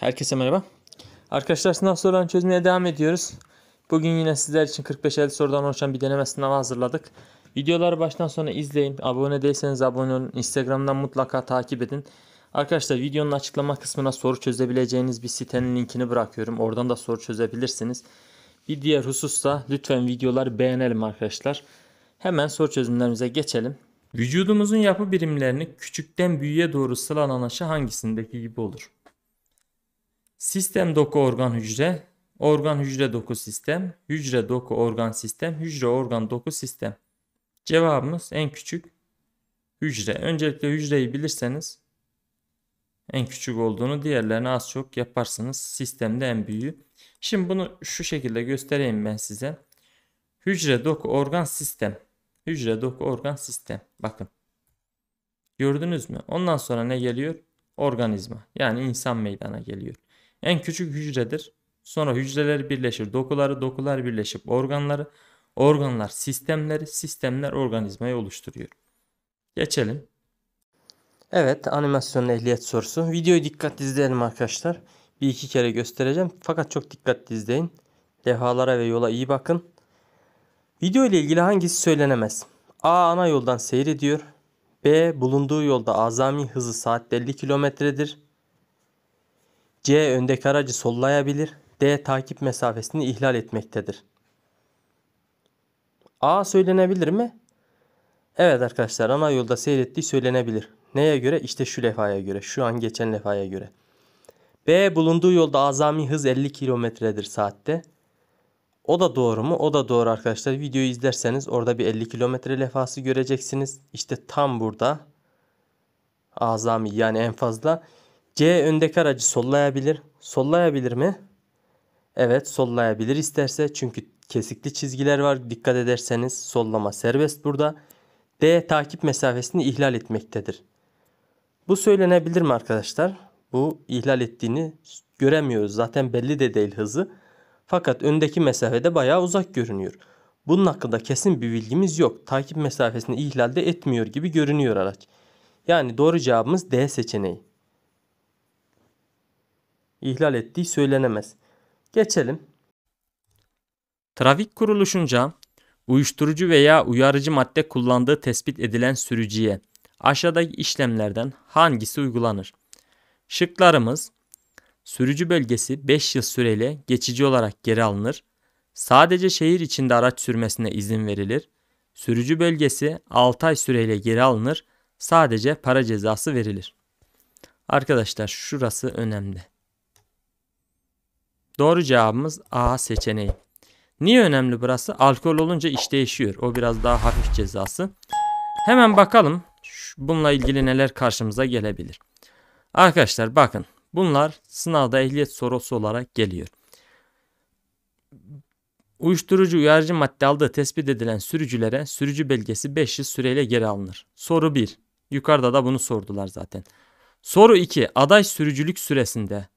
Herkese merhaba. Arkadaşlar sınav sorularını çözmeye devam ediyoruz. Bugün yine sizler için 45-50 sorudan oluşan bir deneme sınavı hazırladık. Videoları baştan sona izleyin. Abone değilseniz abone olun. Instagram'dan mutlaka takip edin. Arkadaşlar videonun açıklama kısmına soru çözebileceğiniz bir sitenin linkini bırakıyorum. Oradan da soru çözebilirsiniz. Bir diğer husus da lütfen videoları beğenelim arkadaşlar. Hemen soru çözümlerimize geçelim. Vücudumuzun yapı birimlerini küçükten büyüğe doğru sıralanan aşı hangisindeki gibi olur? Sistem doku organ hücre, organ hücre doku sistem, hücre doku organ sistem, hücre organ doku sistem. Cevabımız en küçük hücre. Öncelikle hücreyi bilirseniz en küçük olduğunu diğerlerini az çok yaparsınız. Sistemde en büyüğü. Şimdi bunu şu şekilde göstereyim ben size. Hücre doku organ sistem. Hücre doku organ sistem. Bakın. Gördünüz mü? Ondan sonra ne geliyor? Organizma. Yani insan meydana geliyor. En küçük hücredir. Sonra hücreler birleşir dokuları, dokular birleşip organları, organlar sistemleri, sistemler organizmayı oluşturuyor. Geçelim. Evet animasyon ehliyet sorusu. Videoyu dikkatli izleyelim arkadaşlar. Bir iki kere göstereceğim fakat çok dikkatli izleyin. Dehalara ve yola iyi bakın. Video ile ilgili hangisi söylenemez? A. Ana yoldan seyrediyor. B. Bulunduğu yolda azami hızı saatte 50 kilometredir. C. Öndeki aracı sollayabilir. D. Takip mesafesini ihlal etmektedir. A söylenebilir mi? Evet arkadaşlar ana yolda seyrettiği söylenebilir. Neye göre? İşte şu lefaya göre. Şu an geçen lefaya göre. B bulunduğu yolda azami hız 50 kilometredir saatte. O da doğru mu? O da doğru arkadaşlar. Videoyu izlerseniz orada bir 50 kilometre lefası göreceksiniz. İşte tam burada azami yani en fazla C öndeki aracı sollayabilir. Sollayabilir mi? Evet sollayabilir isterse çünkü kesikli çizgiler var. Dikkat ederseniz sollama serbest burada. D takip mesafesini ihlal etmektedir. Bu söylenebilir mi arkadaşlar? Bu ihlal ettiğini göremiyoruz. Zaten belli de değil hızı. Fakat öndeki mesafede bayağı uzak görünüyor. Bunun hakkında kesin bir bilgimiz yok. Takip mesafesini ihlal de etmiyor gibi görünüyor araç. Yani doğru cevabımız D seçeneği ihlal ettiği söylenemez. Geçelim. Trafik kuruluşunca uyuşturucu veya uyarıcı madde kullandığı tespit edilen sürücüye aşağıdaki işlemlerden hangisi uygulanır? Şıklarımız sürücü bölgesi 5 yıl süreyle geçici olarak geri alınır. Sadece şehir içinde araç sürmesine izin verilir. Sürücü bölgesi 6 ay süreyle geri alınır. Sadece para cezası verilir. Arkadaşlar şurası önemli. Doğru cevabımız A seçeneği. Niye önemli burası? Alkol olunca iş değişiyor. O biraz daha hafif cezası. Hemen bakalım bununla ilgili neler karşımıza gelebilir. Arkadaşlar bakın bunlar sınavda ehliyet sorusu olarak geliyor. Uyuşturucu uyarıcı madde aldığı tespit edilen sürücülere sürücü belgesi 5 yıl süreyle geri alınır. Soru 1. Yukarıda da bunu sordular zaten. Soru 2. Aday sürücülük süresinde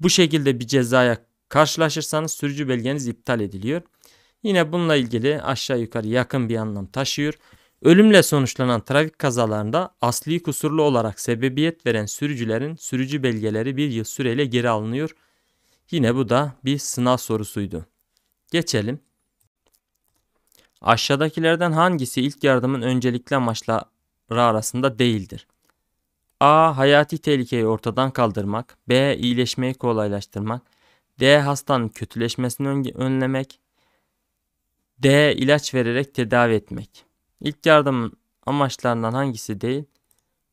bu şekilde bir cezaya karşılaşırsanız sürücü belgeniz iptal ediliyor. Yine bununla ilgili aşağı yukarı yakın bir anlam taşıyor. Ölümle sonuçlanan trafik kazalarında asli kusurlu olarak sebebiyet veren sürücülerin sürücü belgeleri bir yıl süreyle geri alınıyor. Yine bu da bir sınav sorusuydu. Geçelim. Aşağıdakilerden hangisi ilk yardımın öncelikli amaçları arasında değildir? A. Hayati tehlikeyi ortadan kaldırmak. B. iyileşmeyi kolaylaştırmak. D. Hastanın kötüleşmesini önlemek. D. ilaç vererek tedavi etmek. İlk yardımın amaçlarından hangisi değil?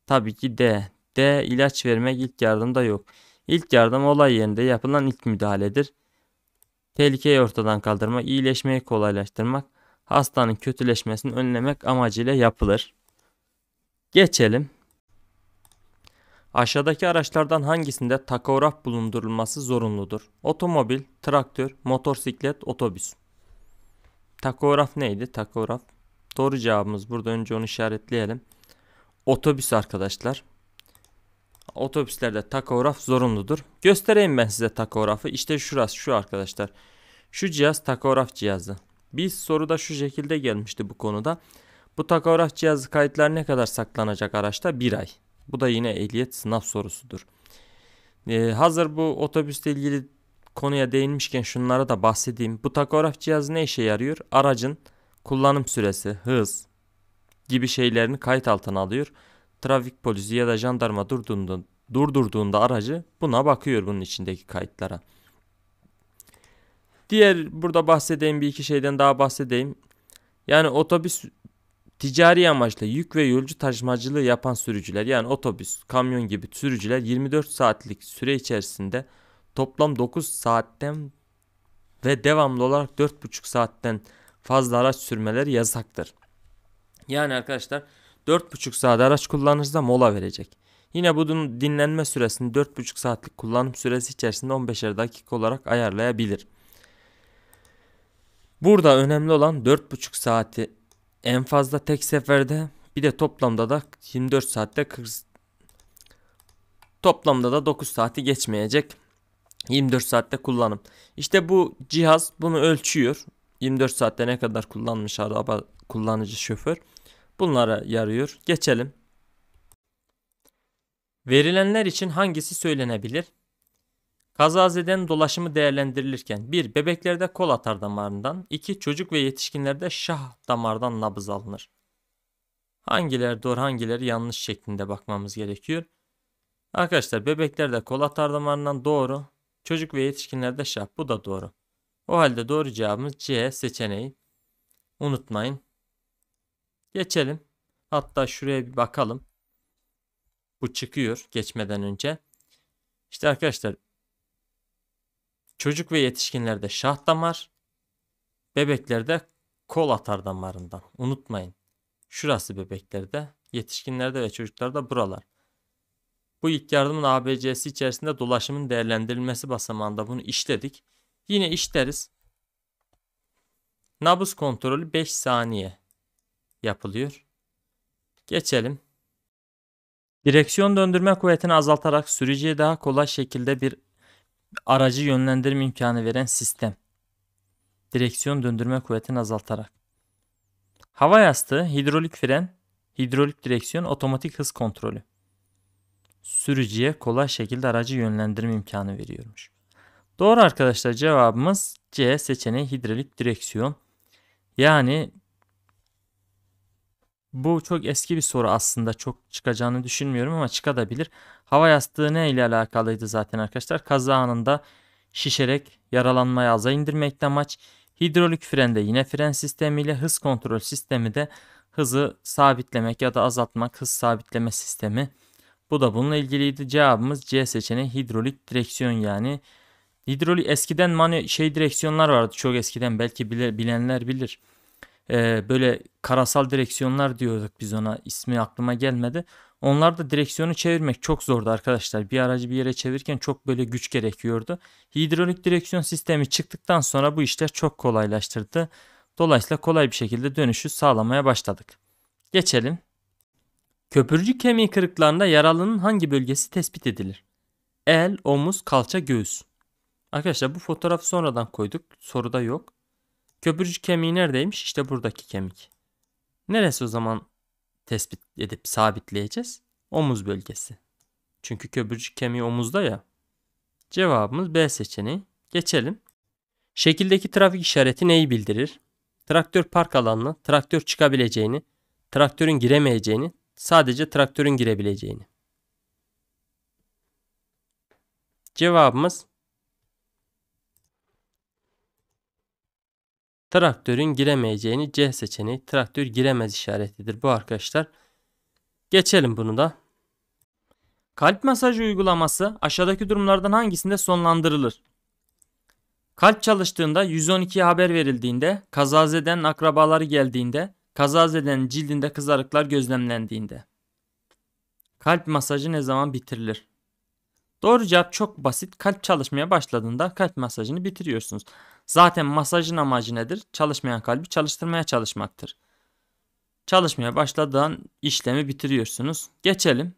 Tabii ki D. D. ilaç vermek ilk yardımda yok. İlk yardım olay yerinde yapılan ilk müdahaledir. Tehlikeyi ortadan kaldırmak, iyileşmeyi kolaylaştırmak, hastanın kötüleşmesini önlemek amacıyla yapılır. Geçelim Aşağıdaki araçlardan hangisinde takograf bulundurulması zorunludur? Otomobil, traktör, motosiklet, otobüs. Takograf neydi? Takograf. Doğru cevabımız burada önce onu işaretleyelim. Otobüs arkadaşlar. Otobüslerde takograf zorunludur. Göstereyim ben size takografı. İşte şurası şu arkadaşlar. Şu cihaz takograf cihazı. Bir soruda şu şekilde gelmişti bu konuda. Bu takograf cihazı kayıtlar ne kadar saklanacak araçta? Bir ay. Bu da yine ehliyet sınav sorusudur. Ee, hazır bu otobüsle ilgili konuya değinmişken şunlara da bahsedeyim. Bu takograf cihazı ne işe yarıyor? Aracın kullanım süresi, hız gibi şeylerini kayıt altına alıyor. Trafik polisi ya da jandarma durduğunda, durdurduğunda aracı buna bakıyor bunun içindeki kayıtlara. Diğer burada bahsedeyim bir iki şeyden daha bahsedeyim. Yani otobüs Ticari amaçla yük ve yolcu taşımacılığı yapan sürücüler yani otobüs, kamyon gibi sürücüler 24 saatlik süre içerisinde toplam 9 saatten ve devamlı olarak 4,5 saatten fazla araç sürmeleri yasaktır. Yani arkadaşlar 4,5 saat araç kullanırsa mola verecek. Yine bunun dinlenme süresini 4,5 saatlik kullanım süresi içerisinde 15'er dakika olarak ayarlayabilir. Burada önemli olan 4,5 saati en fazla tek seferde bir de toplamda da 24 saatte 40 toplamda da 9 saati geçmeyecek 24 saatte kullanım. İşte bu cihaz bunu ölçüyor. 24 saatte ne kadar kullanmış araba kullanıcı şoför. Bunlara yarıyor. Geçelim. Verilenler için hangisi söylenebilir? Kazazeden dolaşımı değerlendirilirken 1. Bebeklerde kol atar damarından 2. Çocuk ve yetişkinlerde şah damardan nabız alınır. Hangileri doğru hangileri yanlış şeklinde bakmamız gerekiyor. Arkadaşlar bebeklerde kol atar damarından doğru. Çocuk ve yetişkinlerde şah bu da doğru. O halde doğru cevabımız C seçeneği. Unutmayın. Geçelim. Hatta şuraya bir bakalım. Bu çıkıyor geçmeden önce. İşte arkadaşlar Çocuk ve yetişkinlerde şah damar, bebeklerde kol atar damarından. Unutmayın. Şurası bebeklerde, yetişkinlerde ve çocuklarda buralar. Bu ilk yardımın ABC'si içerisinde dolaşımın değerlendirilmesi basamağında bunu işledik. Yine işleriz. Nabız kontrolü 5 saniye yapılıyor. Geçelim. Direksiyon döndürme kuvvetini azaltarak sürücüye daha kolay şekilde bir aracı yönlendirme imkanı veren sistem. Direksiyon döndürme kuvvetini azaltarak. Hava yastığı, hidrolik fren, hidrolik direksiyon, otomatik hız kontrolü. Sürücüye kolay şekilde aracı yönlendirme imkanı veriyormuş. Doğru arkadaşlar cevabımız C seçeneği hidrolik direksiyon. Yani bu çok eski bir soru aslında. Çok çıkacağını düşünmüyorum ama çıkabilir. Hava yastığı ne ile alakalıydı zaten arkadaşlar? Kaza anında şişerek yaralanmayı aza indirmekte amaç. Hidrolik frende yine fren sistemiyle hız kontrol sistemi de hızı sabitlemek ya da azaltmak hız sabitleme sistemi. Bu da bununla ilgiliydi. Cevabımız C seçeneği hidrolik direksiyon yani. Hidrolik eskiden manu şey direksiyonlar vardı çok eskiden belki bile, bilenler bilir e, böyle karasal direksiyonlar diyorduk biz ona ismi aklıma gelmedi. Onlar da direksiyonu çevirmek çok zordu arkadaşlar. Bir aracı bir yere çevirirken çok böyle güç gerekiyordu. Hidrolik direksiyon sistemi çıktıktan sonra bu işler çok kolaylaştırdı. Dolayısıyla kolay bir şekilde dönüşü sağlamaya başladık. Geçelim. Köpürücü kemiği kırıklarında yaralının hangi bölgesi tespit edilir? El, omuz, kalça, göğüs. Arkadaşlar bu fotoğrafı sonradan koyduk. Soruda yok. Köprücük kemiği neredeymiş? İşte buradaki kemik. Neresi o zaman tespit edip sabitleyeceğiz? Omuz bölgesi. Çünkü köprücük kemiği omuzda ya. Cevabımız B seçeneği. Geçelim. Şekildeki trafik işareti neyi bildirir? Traktör park alanına traktör çıkabileceğini, traktörün giremeyeceğini, sadece traktörün girebileceğini. Cevabımız Traktörün giremeyeceğini C seçeneği traktör giremez işaretidir bu arkadaşlar. Geçelim bunu da. Kalp masajı uygulaması aşağıdaki durumlardan hangisinde sonlandırılır? Kalp çalıştığında 112'ye haber verildiğinde, kazazeden akrabaları geldiğinde, kazazedenin cildinde kızarıklar gözlemlendiğinde. Kalp masajı ne zaman bitirilir? Doğru cevap çok basit. Kalp çalışmaya başladığında kalp masajını bitiriyorsunuz. Zaten masajın amacı nedir? Çalışmayan kalbi çalıştırmaya çalışmaktır. Çalışmaya başladığın işlemi bitiriyorsunuz. Geçelim.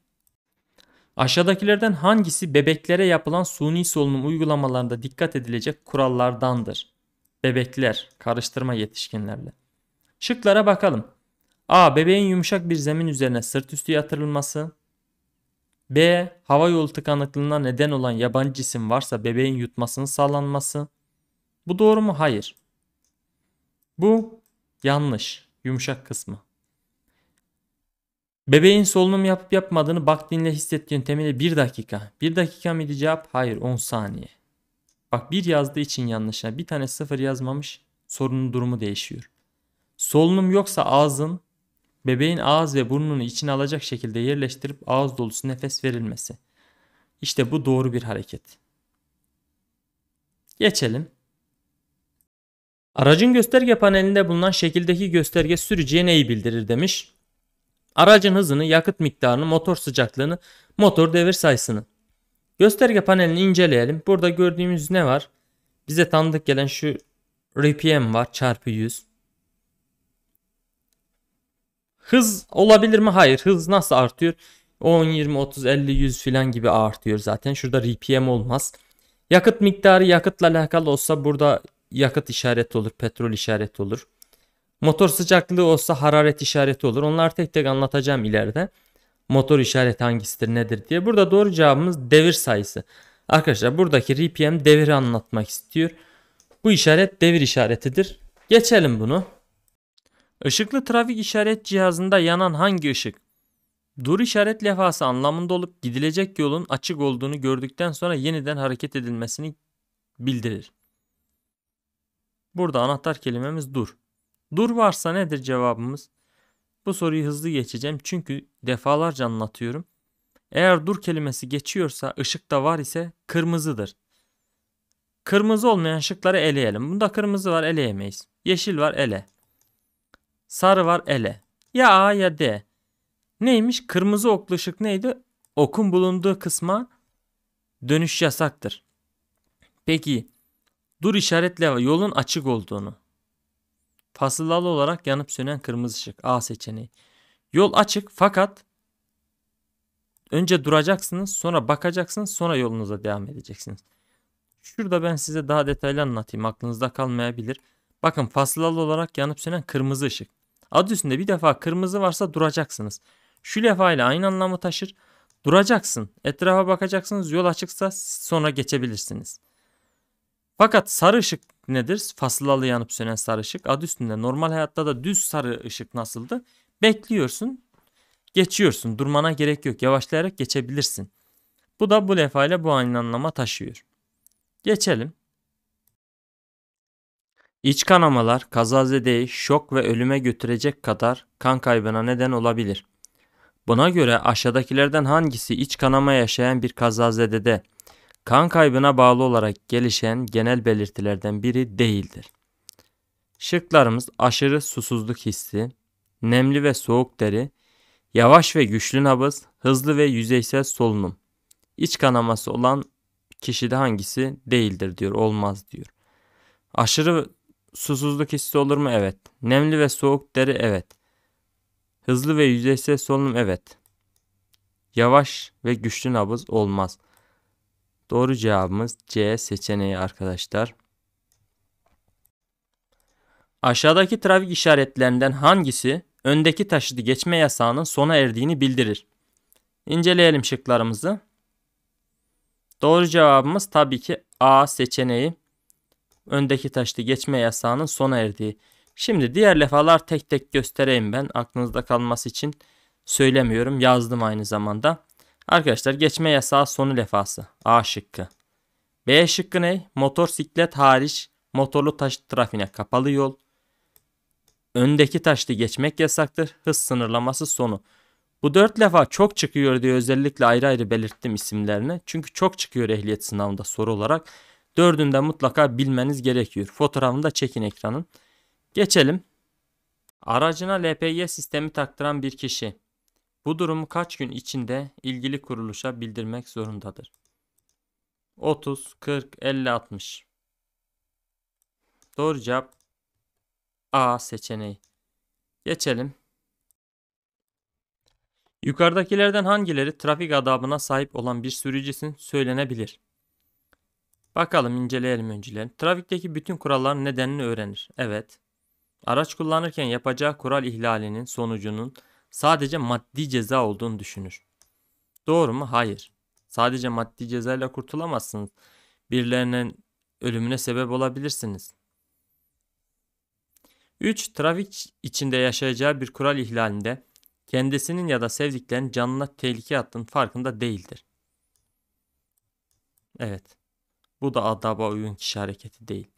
Aşağıdakilerden hangisi bebeklere yapılan suni solunum uygulamalarında dikkat edilecek kurallardandır? Bebekler, karıştırma yetişkinlerle. Şıklara bakalım. A. Bebeğin yumuşak bir zemin üzerine sırt üstü yatırılması. B. Hava yolu tıkanıklığına neden olan yabancı cisim varsa bebeğin yutmasının sağlanması. Bu doğru mu? Hayır. Bu yanlış. Yumuşak kısmı. Bebeğin solunum yapıp yapmadığını bak dinle hissettiğin yöntemiyle 1 dakika. 1 dakika mıydı cevap? Hayır 10 saniye. Bak bir yazdığı için yanlış. Bir tane sıfır yazmamış. Sorunun durumu değişiyor. Solunum yoksa ağzın bebeğin ağız ve burnunu içine alacak şekilde yerleştirip ağız dolusu nefes verilmesi. İşte bu doğru bir hareket. Geçelim. Aracın gösterge panelinde bulunan şekildeki gösterge sürücüye neyi bildirir demiş. Aracın hızını, yakıt miktarını, motor sıcaklığını, motor devir sayısını. Gösterge panelini inceleyelim. Burada gördüğümüz ne var? Bize tanıdık gelen şu RPM var çarpı 100. Hız olabilir mi? Hayır. Hız nasıl artıyor? 10, 20, 30, 50, 100 filan gibi artıyor zaten. Şurada RPM olmaz. Yakıt miktarı yakıtla alakalı olsa burada yakıt işareti olur, petrol işareti olur. Motor sıcaklığı olsa hararet işareti olur. Onları tek tek anlatacağım ileride. Motor işareti hangisidir nedir diye. Burada doğru cevabımız devir sayısı. Arkadaşlar buradaki RPM deviri anlatmak istiyor. Bu işaret devir işaretidir. Geçelim bunu. Işıklı trafik işaret cihazında yanan hangi ışık? Dur işaret levhası anlamında olup gidilecek yolun açık olduğunu gördükten sonra yeniden hareket edilmesini bildirir. Burada anahtar kelimemiz dur. Dur varsa nedir cevabımız? Bu soruyu hızlı geçeceğim çünkü defalarca anlatıyorum. Eğer dur kelimesi geçiyorsa ışıkta var ise kırmızıdır. Kırmızı olmayan ışıkları eleyelim. Bunda kırmızı var eleyemeyiz. Yeşil var ele. Sarı var ele. Ya A ya D. Neymiş? Kırmızı oklu ışık neydi? Okun bulunduğu kısma dönüş yasaktır. Peki Dur işaretle yolun açık olduğunu. Fasılalı olarak yanıp sönen kırmızı ışık. A seçeneği. Yol açık fakat önce duracaksınız sonra bakacaksınız sonra yolunuza devam edeceksiniz. Şurada ben size daha detaylı anlatayım. Aklınızda kalmayabilir. Bakın fasılalı olarak yanıp sönen kırmızı ışık. Adı üstünde bir defa kırmızı varsa duracaksınız. Şu lefa ile aynı anlamı taşır. Duracaksın. Etrafa bakacaksınız. Yol açıksa sonra geçebilirsiniz. Fakat sarı ışık nedir? Fasılalı yanıp sönen sarı ışık. Adı üstünde normal hayatta da düz sarı ışık nasıldı? Bekliyorsun, geçiyorsun. Durmana gerek yok. Yavaşlayarak geçebilirsin. Bu da bu lefa ile bu aynı anlama taşıyor. Geçelim. İç kanamalar kazazedeyi şok ve ölüme götürecek kadar kan kaybına neden olabilir. Buna göre aşağıdakilerden hangisi iç kanama yaşayan bir kazazedede kan kaybına bağlı olarak gelişen genel belirtilerden biri değildir. Şıklarımız aşırı susuzluk hissi, nemli ve soğuk deri, yavaş ve güçlü nabız, hızlı ve yüzeysel solunum. iç kanaması olan kişide hangisi değildir diyor, olmaz diyor. Aşırı susuzluk hissi olur mu? Evet. Nemli ve soğuk deri evet. Hızlı ve yüzeysel solunum evet. Yavaş ve güçlü nabız olmaz. Doğru cevabımız C seçeneği arkadaşlar. Aşağıdaki trafik işaretlerinden hangisi öndeki taşıtı geçme yasağının sona erdiğini bildirir? İnceleyelim şıklarımızı. Doğru cevabımız tabii ki A seçeneği. Öndeki taşıtı geçme yasağının sona erdiği. Şimdi diğer lefalar tek tek göstereyim ben. Aklınızda kalması için söylemiyorum. Yazdım aynı zamanda. Arkadaşlar geçme yasağı sonu lefası. A şıkkı. B şıkkı ne? Motor siklet hariç motorlu taşıt trafiğine kapalı yol. Öndeki taşıtı geçmek yasaktır. Hız sınırlaması sonu. Bu dört lafa çok çıkıyor diye özellikle ayrı ayrı belirttim isimlerini. Çünkü çok çıkıyor ehliyet sınavında soru olarak. Dördünü de mutlaka bilmeniz gerekiyor. Fotoğrafını da çekin ekranın. Geçelim. Aracına LPG sistemi taktıran bir kişi bu durumu kaç gün içinde ilgili kuruluşa bildirmek zorundadır? 30, 40, 50, 60. Doğru cevap A seçeneği. Geçelim. Yukarıdakilerden hangileri trafik adabına sahip olan bir sürücüsün söylenebilir? Bakalım inceleyelim önceleri. Trafikteki bütün kuralların nedenini öğrenir. Evet. Araç kullanırken yapacağı kural ihlalinin sonucunun sadece maddi ceza olduğunu düşünür. Doğru mu? Hayır. Sadece maddi cezayla kurtulamazsınız. Birilerinin ölümüne sebep olabilirsiniz. 3. Trafik içinde yaşayacağı bir kural ihlalinde kendisinin ya da sevdiklerinin canına tehlike attığın farkında değildir. Evet. Bu da adaba uygun kişi hareketi değil.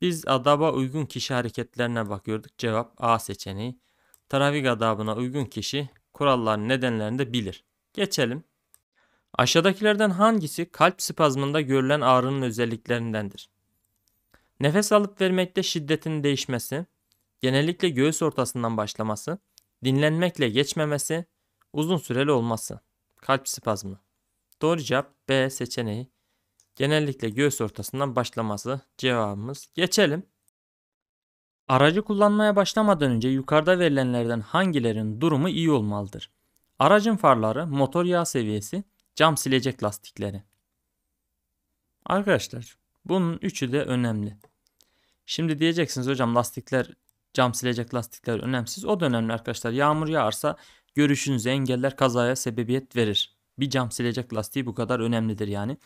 Biz adaba uygun kişi hareketlerine bakıyorduk. Cevap A seçeneği. Teravih adabına uygun kişi kuralların nedenlerini de bilir. Geçelim. Aşağıdakilerden hangisi kalp spazmında görülen ağrının özelliklerindendir? Nefes alıp vermekte şiddetin değişmesi, genellikle göğüs ortasından başlaması, dinlenmekle geçmemesi, uzun süreli olması. Kalp spazmı. Doğru cevap B seçeneği. Genellikle göğüs ortasından başlaması cevabımız. Geçelim. Aracı kullanmaya başlamadan önce yukarıda verilenlerden hangilerin durumu iyi olmalıdır? Aracın farları, motor yağ seviyesi, cam silecek lastikleri. Arkadaşlar bunun üçü de önemli. Şimdi diyeceksiniz hocam lastikler cam silecek lastikler önemsiz. O da önemli arkadaşlar. Yağmur yağarsa görüşünüzü engeller kazaya sebebiyet verir. Bir cam silecek lastiği bu kadar önemlidir yani.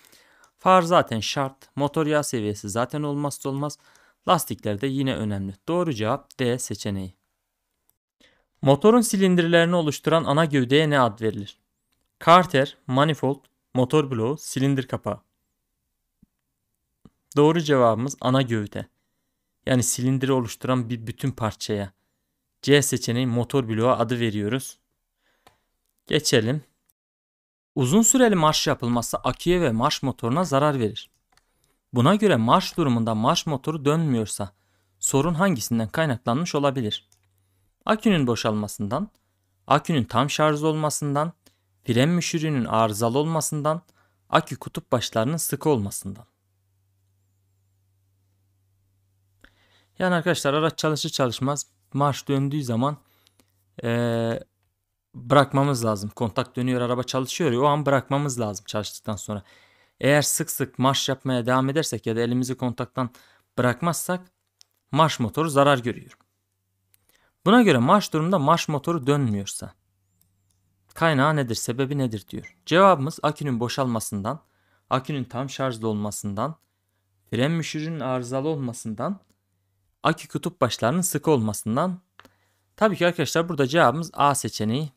Far zaten şart. Motor yağ seviyesi zaten olmazsa olmaz. olmaz. Lastikler de yine önemli. Doğru cevap D seçeneği. Motorun silindirlerini oluşturan ana gövdeye ne ad verilir? Carter, manifold, motor bloğu, silindir kapağı. Doğru cevabımız ana gövde. Yani silindiri oluşturan bir bütün parçaya. C seçeneği motor bloğu adı veriyoruz. Geçelim. Uzun süreli marş yapılması aküye ve marş motoruna zarar verir. Buna göre marş durumunda marş motoru dönmüyorsa sorun hangisinden kaynaklanmış olabilir? Akünün boşalmasından, akünün tam şarj olmasından, fren müşürünün arızalı olmasından, akü kutup başlarının sıkı olmasından. Yani arkadaşlar araç çalışır çalışmaz marş döndüğü zaman ee, bırakmamız lazım. Kontak dönüyor araba çalışıyor ya o an bırakmamız lazım çalıştıktan sonra. Eğer sık sık marş yapmaya devam edersek ya da elimizi kontaktan bırakmazsak marş motoru zarar görüyor. Buna göre marş durumda marş motoru dönmüyorsa kaynağı nedir, sebebi nedir diyor. Cevabımız akünün boşalmasından, akünün tam şarjlı olmasından, fren müşürünün arızalı olmasından, akü kutup başlarının sıkı olmasından. Tabii ki arkadaşlar burada cevabımız A seçeneği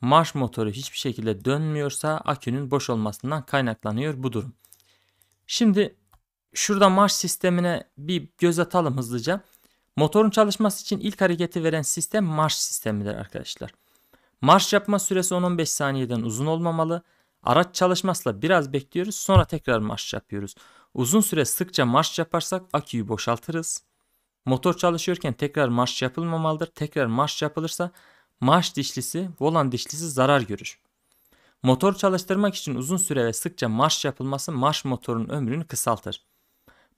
marş motoru hiçbir şekilde dönmüyorsa akünün boş olmasından kaynaklanıyor bu durum. Şimdi şurada marş sistemine bir göz atalım hızlıca. Motorun çalışması için ilk hareketi veren sistem marş sistemidir arkadaşlar. Marş yapma süresi 10-15 saniyeden uzun olmamalı. Araç çalışmasıyla biraz bekliyoruz sonra tekrar marş yapıyoruz. Uzun süre sıkça marş yaparsak aküyü boşaltırız. Motor çalışıyorken tekrar marş yapılmamalıdır. Tekrar marş yapılırsa Marş dişlisi, volan dişlisi zarar görür. Motor çalıştırmak için uzun süre ve sıkça marş yapılması marş motorun ömrünü kısaltır.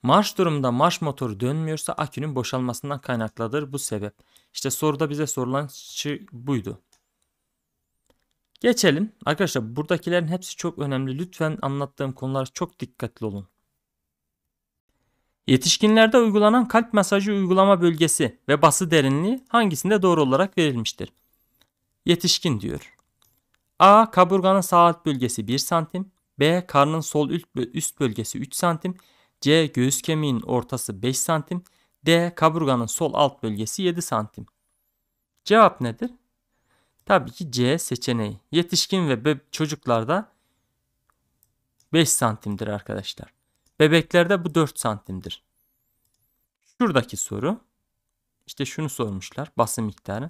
Marş durumunda marş motoru dönmüyorsa akünün boşalmasından kaynaklıdır bu sebep. İşte soruda bize sorulan şey buydu. Geçelim. Arkadaşlar buradakilerin hepsi çok önemli. Lütfen anlattığım konulara çok dikkatli olun. Yetişkinlerde uygulanan kalp masajı uygulama bölgesi ve bası derinliği hangisinde doğru olarak verilmiştir? Yetişkin diyor. A. Kaburganın sağ alt bölgesi 1 santim. B. Karnın sol üst bölgesi 3 santim. C. Göğüs kemiğinin ortası 5 santim. D. Kaburganın sol alt bölgesi 7 santim. Cevap nedir? Tabii ki C seçeneği. Yetişkin ve çocuklarda 5 santimdir arkadaşlar. Bebeklerde bu 4 santimdir. Şuradaki soru. İşte şunu sormuşlar basın miktarı.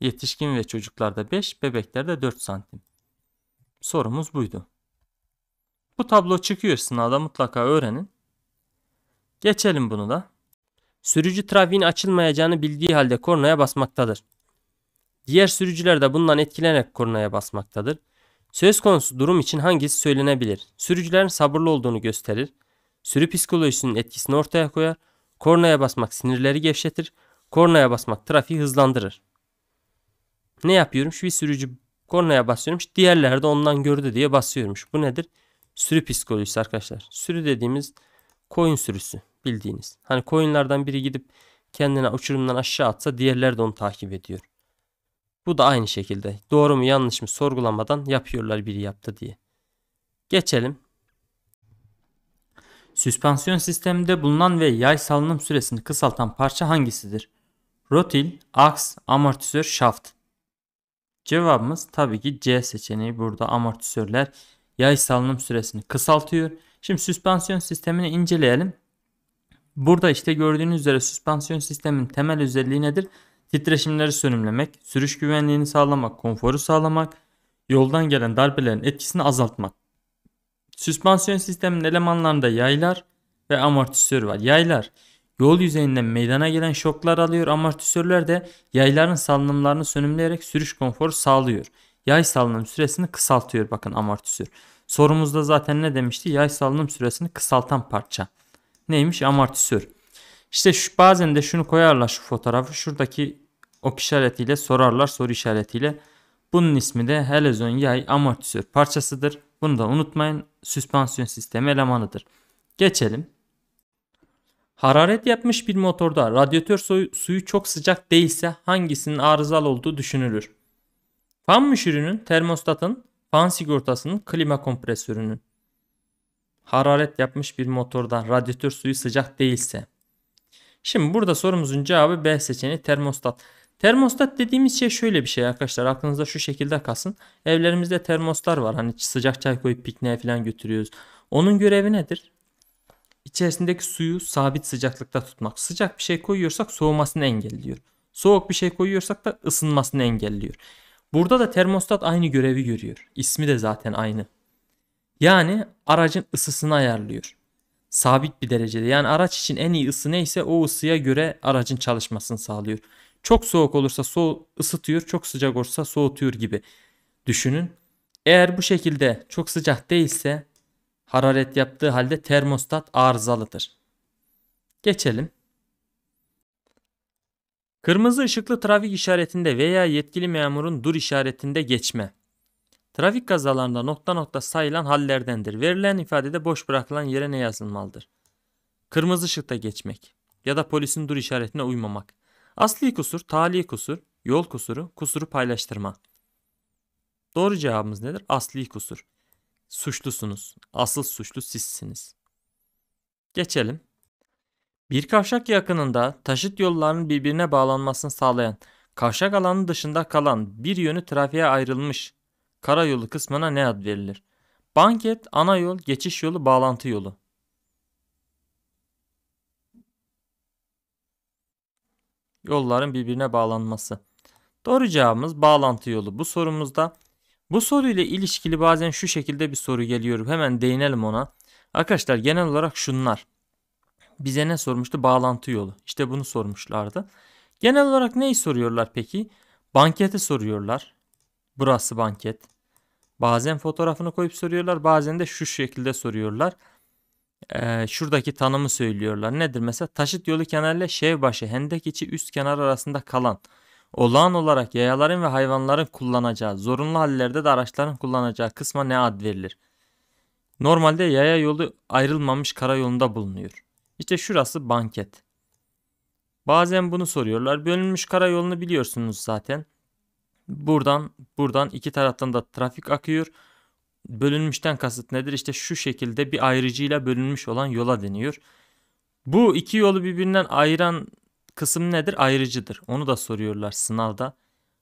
Yetişkin ve çocuklarda 5, bebeklerde 4 santim. Sorumuz buydu. Bu tablo çıkıyor sınavda mutlaka öğrenin. Geçelim bunu da. Sürücü trafiğin açılmayacağını bildiği halde kornaya basmaktadır. Diğer sürücüler de bundan etkilenerek kornaya basmaktadır. Söz konusu durum için hangisi söylenebilir? Sürücülerin sabırlı olduğunu gösterir. Sürü psikolojisinin etkisini ortaya koyar. Kornaya basmak sinirleri gevşetir. Kornaya basmak trafiği hızlandırır. Ne yapıyorum? Şu bir sürücü kornaya basıyorum. Diğerleri de ondan gördü diye basıyormuş. Bu nedir? Sürü psikolojisi arkadaşlar. Sürü dediğimiz koyun sürüsü bildiğiniz. Hani koyunlardan biri gidip kendine uçurumdan aşağı atsa diğerler de onu takip ediyor. Bu da aynı şekilde doğru mu yanlış mı sorgulamadan yapıyorlar biri yaptı diye. Geçelim. Süspansiyon sisteminde bulunan ve yay salınım süresini kısaltan parça hangisidir? Rotil, aks, amortisör, şaft. Cevabımız tabii ki C seçeneği burada amortisörler yay salınım süresini kısaltıyor. Şimdi süspansiyon sistemini inceleyelim. Burada işte gördüğünüz üzere süspansiyon sistemin temel özelliği nedir? Titreşimleri sönümlemek, sürüş güvenliğini sağlamak, konforu sağlamak, yoldan gelen darbelerin etkisini azaltmak. Süspansiyon sisteminin elemanlarında yaylar ve amortisör var. Yaylar Yol yüzeyinden meydana gelen şoklar alıyor amortisörler de yayların salınımlarını sönümleyerek sürüş konforu sağlıyor. Yay salınım süresini kısaltıyor bakın amortisör. Sorumuzda zaten ne demişti? Yay salınım süresini kısaltan parça. Neymiş? Amortisör. İşte şu, bazen de şunu koyarlar şu fotoğrafı. Şuradaki ok işaretiyle sorarlar soru işaretiyle. Bunun ismi de helezon yay amortisör parçasıdır. Bunu da unutmayın. Süspansiyon sistemi elemanıdır. Geçelim. Hararet yapmış bir motorda radyatör suyu çok sıcak değilse hangisinin arızalı olduğu düşünülür. Fan müşürünün, termostatın, fan sigortasının, klima kompresörünün. Hararet yapmış bir motorda radyatör suyu sıcak değilse. Şimdi burada sorumuzun cevabı B seçeneği termostat. Termostat dediğimiz şey şöyle bir şey arkadaşlar aklınızda şu şekilde kalsın. Evlerimizde termoslar var hani sıcak çay koyup pikniğe falan götürüyoruz. Onun görevi nedir? İçerisindeki suyu sabit sıcaklıkta tutmak. Sıcak bir şey koyuyorsak soğumasını engelliyor. Soğuk bir şey koyuyorsak da ısınmasını engelliyor. Burada da termostat aynı görevi görüyor. İsmi de zaten aynı. Yani aracın ısısını ayarlıyor. Sabit bir derecede. Yani araç için en iyi ısı neyse o ısıya göre aracın çalışmasını sağlıyor. Çok soğuk olursa so ısıtıyor, çok sıcak olursa soğutuyor gibi düşünün. Eğer bu şekilde çok sıcak değilse hararet yaptığı halde termostat arızalıdır. Geçelim. Kırmızı ışıklı trafik işaretinde veya yetkili memurun dur işaretinde geçme. Trafik kazalarında nokta nokta sayılan hallerdendir. Verilen ifadede boş bırakılan yere ne yazılmalıdır? Kırmızı ışıkta geçmek ya da polisin dur işaretine uymamak. Asli kusur, tali kusur, yol kusuru, kusuru paylaştırma. Doğru cevabımız nedir? Asli kusur. Suçlusunuz. Asıl suçlu sizsiniz. Geçelim. Bir kavşak yakınında taşıt yollarının birbirine bağlanmasını sağlayan, kavşak alanı dışında kalan bir yönü trafiğe ayrılmış karayolu kısmına ne ad verilir? Banket, ana yol, geçiş yolu, bağlantı yolu. Yolların birbirine bağlanması. Doğru cevabımız bağlantı yolu. Bu sorumuzda bu soruyla ilişkili bazen şu şekilde bir soru geliyor. Hemen değinelim ona. Arkadaşlar genel olarak şunlar. Bize ne sormuştu? Bağlantı yolu. İşte bunu sormuşlardı. Genel olarak neyi soruyorlar peki? Bankete soruyorlar. Burası banket. Bazen fotoğrafını koyup soruyorlar. Bazen de şu şekilde soruyorlar. Ee, şuradaki tanımı söylüyorlar. Nedir mesela? Taşıt yolu kenarıyla şevbaşı, hendek içi üst kenar arasında kalan. Olağan olarak yayaların ve hayvanların kullanacağı, zorunlu hallerde de araçların kullanacağı kısma ne ad verilir? Normalde yaya yolu ayrılmamış karayolunda bulunuyor. İşte şurası banket. Bazen bunu soruyorlar. Bölünmüş karayolunu biliyorsunuz zaten. Buradan buradan iki taraftan da trafik akıyor. Bölünmüşten kasıt nedir? İşte şu şekilde bir ayrıcıyla bölünmüş olan yola deniyor. Bu iki yolu birbirinden ayıran kısım nedir? Ayrıcıdır. Onu da soruyorlar sınavda.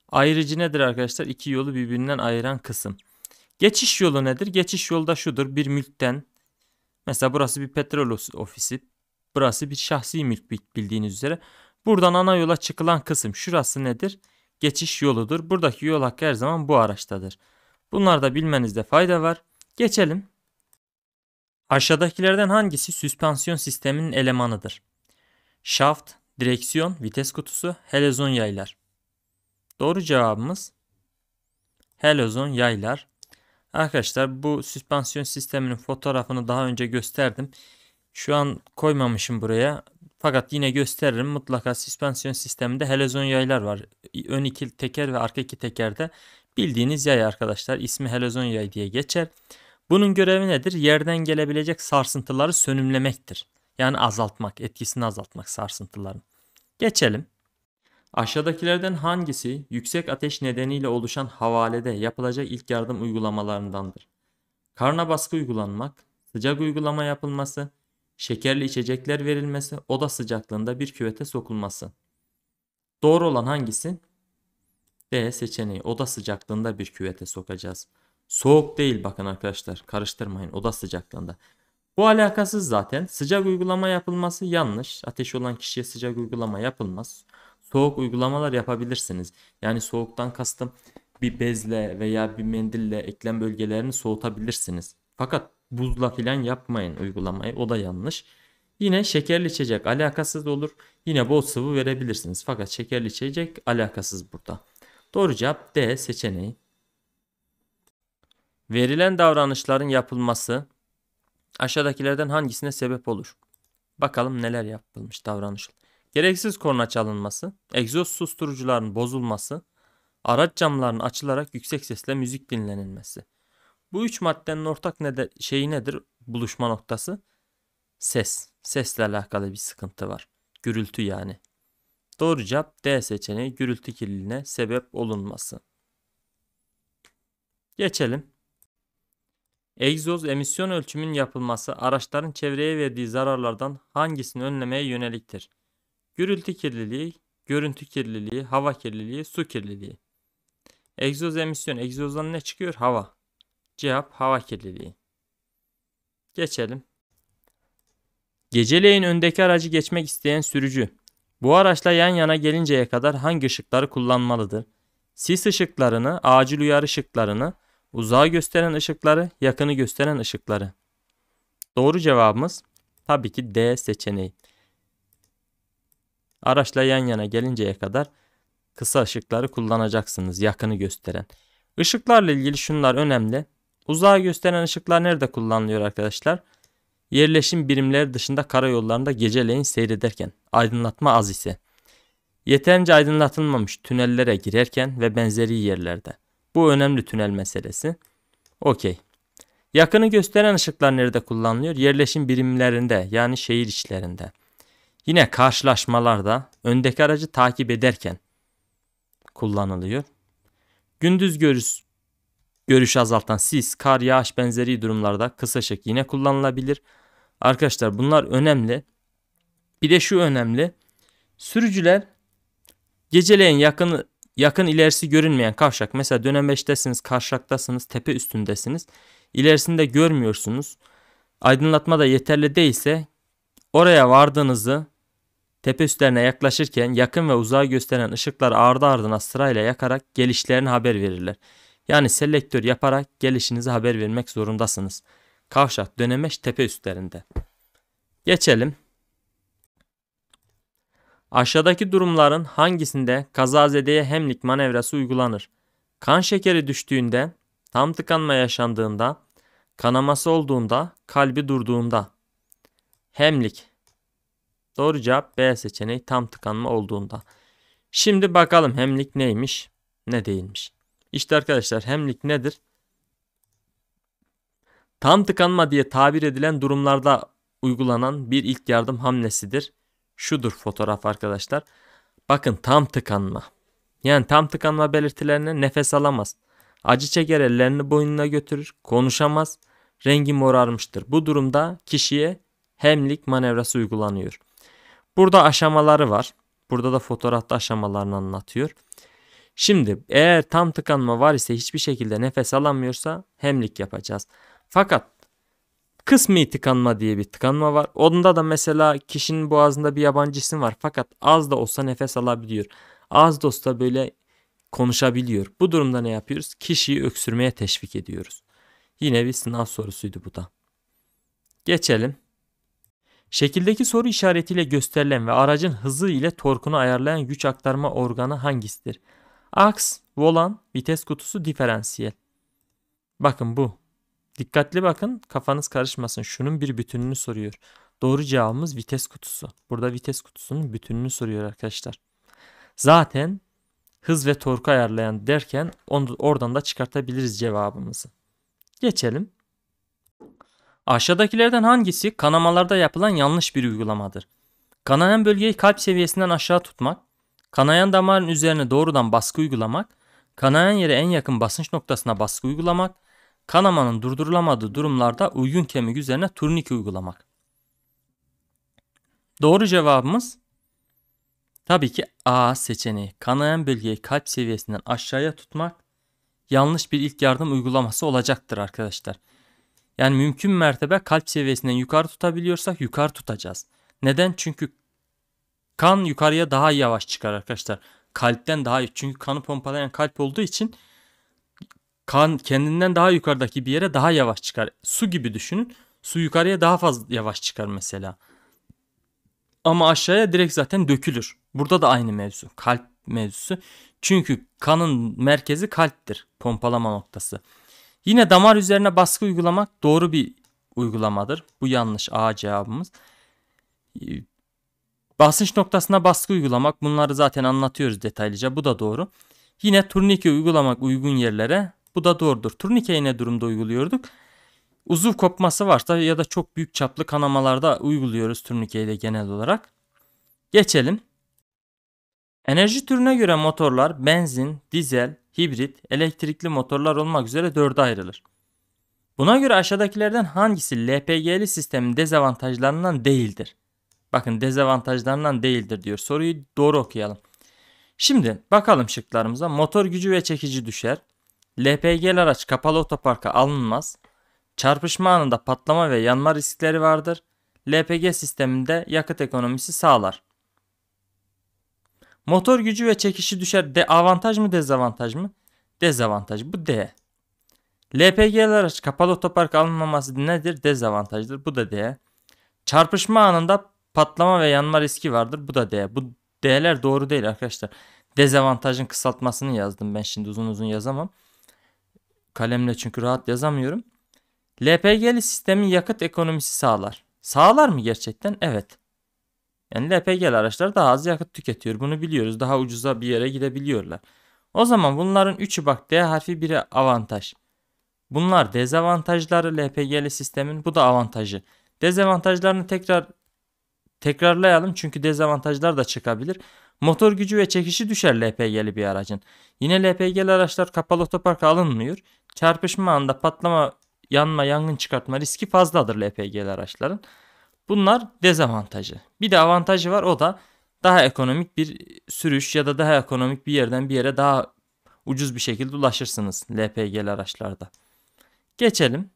Ayrıcı nedir arkadaşlar? İki yolu birbirinden ayıran kısım. Geçiş yolu nedir? Geçiş yolu da şudur. Bir mülkten mesela burası bir petrol ofisi. Burası bir şahsi mülk bildiğiniz üzere. Buradan ana yola çıkılan kısım şurası nedir? Geçiş yoludur. Buradaki yol hakkı her zaman bu araçtadır. Bunlar da bilmenizde fayda var. Geçelim. Aşağıdakilerden hangisi süspansiyon sisteminin elemanıdır? Şaft, direksiyon, vites kutusu, helezon yaylar. Doğru cevabımız helezon yaylar. Arkadaşlar bu süspansiyon sisteminin fotoğrafını daha önce gösterdim. Şu an koymamışım buraya. Fakat yine gösteririm. Mutlaka süspansiyon sisteminde helezon yaylar var. Ön iki teker ve arka iki tekerde bildiğiniz yay arkadaşlar. İsmi helezon yay diye geçer. Bunun görevi nedir? Yerden gelebilecek sarsıntıları sönümlemektir. Yani azaltmak, etkisini azaltmak sarsıntıların. Geçelim. Aşağıdakilerden hangisi yüksek ateş nedeniyle oluşan havalede yapılacak ilk yardım uygulamalarındandır? Karna baskı uygulanmak, sıcak uygulama yapılması, şekerli içecekler verilmesi, oda sıcaklığında bir küvete sokulması. Doğru olan hangisi? D seçeneği oda sıcaklığında bir küvete sokacağız. Soğuk değil bakın arkadaşlar karıştırmayın oda sıcaklığında. Bu alakasız zaten. Sıcak uygulama yapılması yanlış. Ateş olan kişiye sıcak uygulama yapılmaz. Soğuk uygulamalar yapabilirsiniz. Yani soğuktan kastım bir bezle veya bir mendille eklem bölgelerini soğutabilirsiniz. Fakat buzla filan yapmayın uygulamayı. O da yanlış. Yine şekerli içecek alakasız olur. Yine bol sıvı verebilirsiniz. Fakat şekerli içecek alakasız burada. Doğru cevap D seçeneği. Verilen davranışların yapılması Aşağıdakilerden hangisine sebep olur? Bakalım neler yapılmış davranışla. Gereksiz korna çalınması, egzoz susturucuların bozulması, araç camlarının açılarak yüksek sesle müzik dinlenilmesi. Bu üç maddenin ortak ne de, şeyi nedir? Buluşma noktası ses. Sesle alakalı bir sıkıntı var. Gürültü yani. Doğru cevap D seçeneği gürültü kirliliğine sebep olunması. Geçelim Egzoz emisyon ölçümünün yapılması araçların çevreye verdiği zararlardan hangisini önlemeye yöneliktir? Gürültü kirliliği, görüntü kirliliği, hava kirliliği, su kirliliği. Egzoz emisyon, egzozdan ne çıkıyor? Hava. Cevap hava kirliliği. Geçelim. Geceleyin öndeki aracı geçmek isteyen sürücü bu araçla yan yana gelinceye kadar hangi ışıkları kullanmalıdır? Sis ışıklarını, acil uyarı ışıklarını, Uzağı gösteren ışıkları, yakını gösteren ışıkları. Doğru cevabımız tabii ki D seçeneği. Araçla yan yana gelinceye kadar kısa ışıkları kullanacaksınız yakını gösteren. Işıklarla ilgili şunlar önemli. Uzağı gösteren ışıklar nerede kullanılıyor arkadaşlar? Yerleşim birimleri dışında karayollarında geceleyin seyrederken aydınlatma az ise. Yeterince aydınlatılmamış tünellere girerken ve benzeri yerlerde. Bu önemli tünel meselesi. Okey. Yakını gösteren ışıklar nerede kullanılıyor? Yerleşim birimlerinde yani şehir içlerinde. Yine karşılaşmalarda öndeki aracı takip ederken kullanılıyor. Gündüz görüş, görüş azaltan sis, kar, yağış benzeri durumlarda kısa ışık yine kullanılabilir. Arkadaşlar bunlar önemli. Bir de şu önemli. Sürücüler geceleyin yakını Yakın ilerisi görünmeyen kavşak. Mesela dönemeçtesiniz, kavşaktasınız, tepe üstündesiniz. İlerisini de görmüyorsunuz. Aydınlatma da yeterli değilse oraya vardığınızı tepe üstlerine yaklaşırken yakın ve uzağa gösteren ışıklar ardı ardına sırayla yakarak gelişlerini haber verirler. Yani selektör yaparak gelişinizi haber vermek zorundasınız. Kavşak, dönemeç, tepe üstlerinde. Geçelim Aşağıdaki durumların hangisinde kazazedeye hemlik manevrası uygulanır? Kan şekeri düştüğünde, tam tıkanma yaşandığında, kanaması olduğunda, kalbi durduğunda. Hemlik. Doğru cevap B seçeneği tam tıkanma olduğunda. Şimdi bakalım hemlik neymiş, ne değilmiş. İşte arkadaşlar hemlik nedir? Tam tıkanma diye tabir edilen durumlarda uygulanan bir ilk yardım hamlesidir şudur fotoğraf arkadaşlar. Bakın tam tıkanma. Yani tam tıkanma belirtilerine nefes alamaz. Acı çeker ellerini boynuna götürür, konuşamaz, rengi morarmıştır. Bu durumda kişiye hemlik manevrası uygulanıyor. Burada aşamaları var. Burada da fotoğrafta aşamalarını anlatıyor. Şimdi eğer tam tıkanma var ise hiçbir şekilde nefes alamıyorsa hemlik yapacağız. Fakat Kısmi tıkanma diye bir tıkanma var. Onda da mesela kişinin boğazında bir yabancı isim var fakat az da olsa nefes alabiliyor. Az da olsa böyle konuşabiliyor. Bu durumda ne yapıyoruz? Kişiyi öksürmeye teşvik ediyoruz. Yine bir sınav sorusuydu bu da. Geçelim. Şekildeki soru işaretiyle gösterilen ve aracın hızı ile torkunu ayarlayan güç aktarma organı hangisidir? Aks, volan, vites kutusu, diferansiyel. Bakın bu Dikkatli bakın kafanız karışmasın. Şunun bir bütününü soruyor. Doğru cevabımız vites kutusu. Burada vites kutusunun bütününü soruyor arkadaşlar. Zaten hız ve torku ayarlayan derken onu, oradan da çıkartabiliriz cevabımızı. Geçelim. Aşağıdakilerden hangisi kanamalarda yapılan yanlış bir uygulamadır? Kanayan bölgeyi kalp seviyesinden aşağı tutmak, kanayan damarın üzerine doğrudan baskı uygulamak, kanayan yere en yakın basınç noktasına baskı uygulamak, Kanamanın durdurulamadığı durumlarda uygun kemik üzerine turnike uygulamak. Doğru cevabımız tabii ki A seçeneği. Kanayan bölgeyi kalp seviyesinden aşağıya tutmak yanlış bir ilk yardım uygulaması olacaktır arkadaşlar. Yani mümkün mertebe kalp seviyesinden yukarı tutabiliyorsak yukarı tutacağız. Neden? Çünkü kan yukarıya daha yavaş çıkar arkadaşlar. Kalpten daha iyi. Çünkü kanı pompalayan kalp olduğu için kan kendinden daha yukarıdaki bir yere daha yavaş çıkar. Su gibi düşünün. Su yukarıya daha fazla yavaş çıkar mesela. Ama aşağıya direkt zaten dökülür. Burada da aynı mevzu. Kalp mevzusu. Çünkü kanın merkezi kalptir. Pompalama noktası. Yine damar üzerine baskı uygulamak doğru bir uygulamadır. Bu yanlış A cevabımız. Basınç noktasına baskı uygulamak bunları zaten anlatıyoruz detaylıca bu da doğru. Yine turnike uygulamak uygun yerlere bu da doğrudur. Turnikeyi ne durumda uyguluyorduk? Uzuv kopması varsa ya da çok büyük çaplı kanamalarda uyguluyoruz turnikeyi de genel olarak. Geçelim. Enerji türüne göre motorlar benzin, dizel, hibrit, elektrikli motorlar olmak üzere dörde ayrılır. Buna göre aşağıdakilerden hangisi LPG'li sistemin dezavantajlarından değildir? Bakın dezavantajlarından değildir diyor. Soruyu doğru okuyalım. Şimdi bakalım şıklarımıza. Motor gücü ve çekici düşer. LPG'li araç kapalı otoparka alınmaz. Çarpışma anında patlama ve yanma riskleri vardır. LPG sisteminde yakıt ekonomisi sağlar. Motor gücü ve çekişi düşer. De avantaj mı dezavantaj mı? Dezavantaj. Bu D. LPG'li araç kapalı otopark alınmaması nedir? Dezavantajdır. Bu da D. Çarpışma anında patlama ve yanma riski vardır. Bu da D. Bu D'ler doğru değil arkadaşlar. Dezavantajın kısaltmasını yazdım ben şimdi uzun uzun yazamam. Kalemle çünkü rahat yazamıyorum. LPG'li sistemin yakıt ekonomisi sağlar. Sağlar mı gerçekten? Evet. Yani LPG'li araçlar daha az yakıt tüketiyor. Bunu biliyoruz. Daha ucuza bir yere gidebiliyorlar. O zaman bunların üçü bak D harfi biri avantaj. Bunlar dezavantajları LPG'li sistemin. Bu da avantajı. Dezavantajlarını tekrar tekrarlayalım çünkü dezavantajlar da çıkabilir. Motor gücü ve çekişi düşer LPG'li bir aracın. Yine LPG'li araçlar kapalı otoparka alınmıyor. Çarpışma anında patlama, yanma, yangın çıkartma riski fazladır LPG'li araçların. Bunlar dezavantajı. Bir de avantajı var o da daha ekonomik bir sürüş ya da daha ekonomik bir yerden bir yere daha ucuz bir şekilde ulaşırsınız LPG'li araçlarda. Geçelim.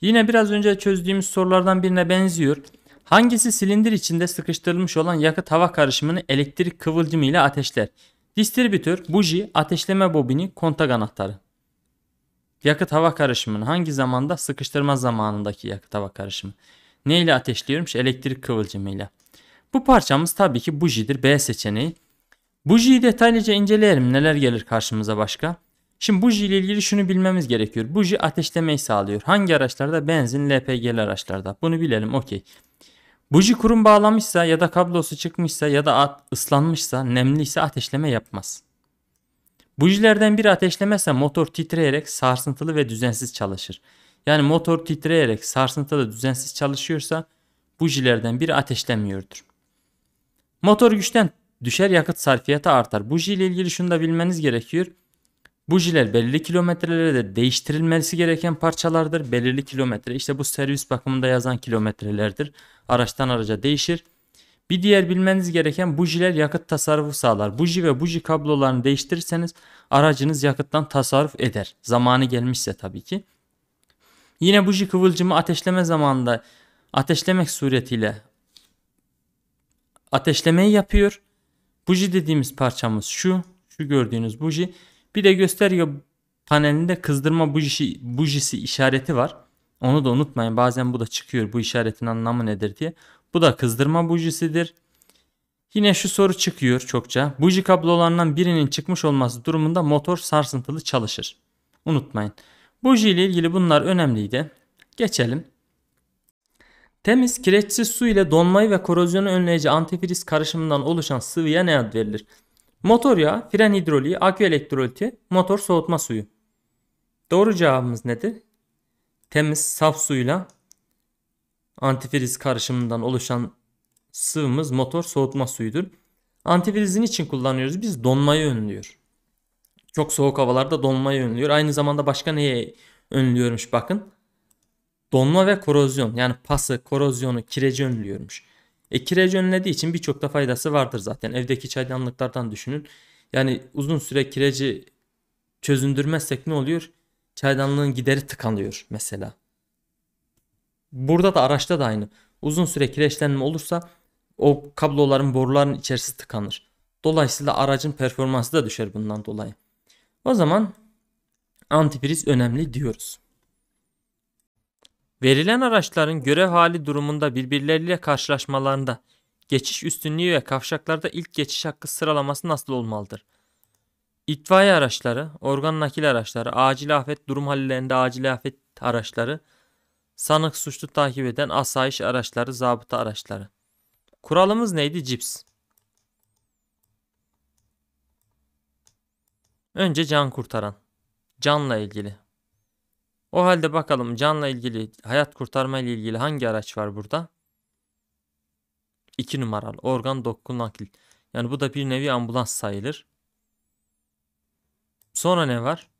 Yine biraz önce çözdüğümüz sorulardan birine benziyor. Hangisi silindir içinde sıkıştırılmış olan yakıt hava karışımını elektrik kıvılcımı ile ateşler? Distribütör, buji, ateşleme bobini, kontak anahtarı. Yakıt hava karışımını hangi zamanda? Sıkıştırma zamanındaki yakıt hava karışımı. Ne ile ateşliyormuş? Elektrik kıvılcımıyla. Bu parçamız tabii ki bujidir. B seçeneği. Bujiyi detaylıca inceleyelim. Neler gelir karşımıza başka? Şimdi buji ile ilgili şunu bilmemiz gerekiyor. Buji ateşlemeyi sağlıyor. Hangi araçlarda? Benzin, LPG'li araçlarda. Bunu bilelim. Okey. Buji kurum bağlamışsa ya da kablosu çıkmışsa ya da ıslanmışsa, nemliyse ateşleme yapmaz. Bujilerden biri ateşlemezse motor titreyerek sarsıntılı ve düzensiz çalışır. Yani motor titreyerek sarsıntılı düzensiz çalışıyorsa bujilerden biri ateşlemiyordur. Motor güçten düşer yakıt sarfiyatı artar. Buji ile ilgili şunu da bilmeniz gerekiyor. Bujiler belirli kilometrelerde değiştirilmesi gereken parçalardır. Belirli kilometre işte bu servis bakımında yazan kilometrelerdir. Araçtan araca değişir. Bir diğer bilmeniz gereken bujiler yakıt tasarrufu sağlar. Buji ve buji kablolarını değiştirirseniz aracınız yakıttan tasarruf eder. Zamanı gelmişse tabii ki. Yine buji kıvılcımı ateşleme zamanında ateşlemek suretiyle ateşlemeyi yapıyor. Buji dediğimiz parçamız şu. Şu gördüğünüz buji. Bir de gösteriyor panelinde kızdırma bujisi, bujisi işareti var. Onu da unutmayın. Bazen bu da çıkıyor. Bu işaretin anlamı nedir diye. Bu da kızdırma bujisidir. Yine şu soru çıkıyor çokça. Buji kablolarından birinin çıkmış olması durumunda motor sarsıntılı çalışır. Unutmayın. Buji ile ilgili bunlar önemliydi. Geçelim. Temiz kireçsiz su ile donmayı ve korozyonu önleyici antifriz karışımından oluşan sıvıya ne ad verilir? Motor yağı, fren hidroliği, akü elektroliti, motor soğutma suyu. Doğru cevabımız nedir? Temiz saf suyla antifriz karışımından oluşan sıvımız motor soğutma suyudur. Antifrizin için kullanıyoruz. Biz donmayı önlüyor. Çok soğuk havalarda donmayı önlüyor. Aynı zamanda başka neye önlüyormuş bakın. Donma ve korozyon yani pası, korozyonu, kireci önlüyormuş. E kireci önlediği için birçok da faydası vardır zaten. Evdeki çaydanlıklardan düşünün. Yani uzun süre kireci çözündürmezsek ne oluyor? Çaydanlığın gideri tıkanıyor mesela. Burada da araçta da aynı. Uzun süre kireçlenme olursa o kabloların boruların içerisi tıkanır. Dolayısıyla aracın performansı da düşer bundan dolayı. O zaman antipriz önemli diyoruz. Verilen araçların görev hali durumunda birbirleriyle karşılaşmalarında geçiş üstünlüğü ve kavşaklarda ilk geçiş hakkı sıralaması nasıl olmalıdır? İtfaiye araçları, organ nakil araçları, acil afet durum hallerinde acil afet araçları, Sanık suçlu takip eden asayiş araçları, zabıta araçları. Kuralımız neydi? Cips. Önce can kurtaran. Canla ilgili. O halde bakalım canla ilgili, hayat kurtarma ile ilgili hangi araç var burada? 2 numaralı organ doku nakil. Yani bu da bir nevi ambulans sayılır. Sonra ne var?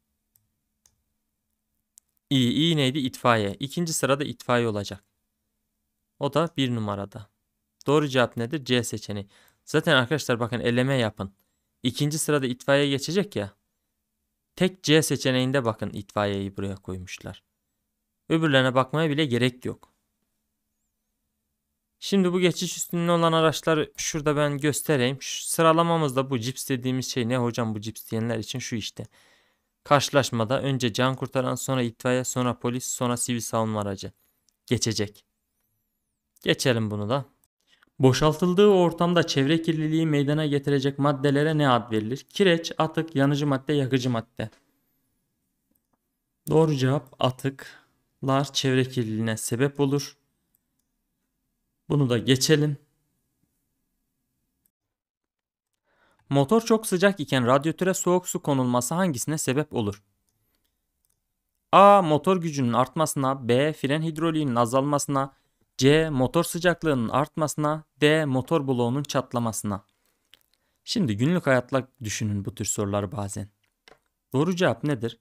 İyi, iyi neydi? İtfaiye. İkinci sırada itfaiye olacak. O da bir numarada. Doğru cevap nedir? C seçeneği. Zaten arkadaşlar bakın eleme yapın. İkinci sırada itfaiye geçecek ya. Tek C seçeneğinde bakın itfaiyeyi buraya koymuşlar. Öbürlerine bakmaya bile gerek yok. Şimdi bu geçiş üstünde olan araçları şurada ben göstereyim. Şu sıralamamızda bu cips dediğimiz şey ne hocam bu cips diyenler için şu işte. Karşılaşmada önce can kurtaran, sonra itfaiye, sonra polis, sonra sivil savunma aracı geçecek. Geçelim bunu da. Boşaltıldığı ortamda çevre kirliliği meydana getirecek maddelere ne ad verilir? Kireç, atık, yanıcı madde, yakıcı madde. Doğru cevap atıklar çevre kirliliğine sebep olur. Bunu da geçelim. Motor çok sıcak iken radyatöre soğuk su konulması hangisine sebep olur? A. Motor gücünün artmasına, B. Fren hidroliğinin azalmasına, C. Motor sıcaklığının artmasına, D. Motor bloğunun çatlamasına. Şimdi günlük hayatla düşünün bu tür sorular bazen. Doğru cevap nedir?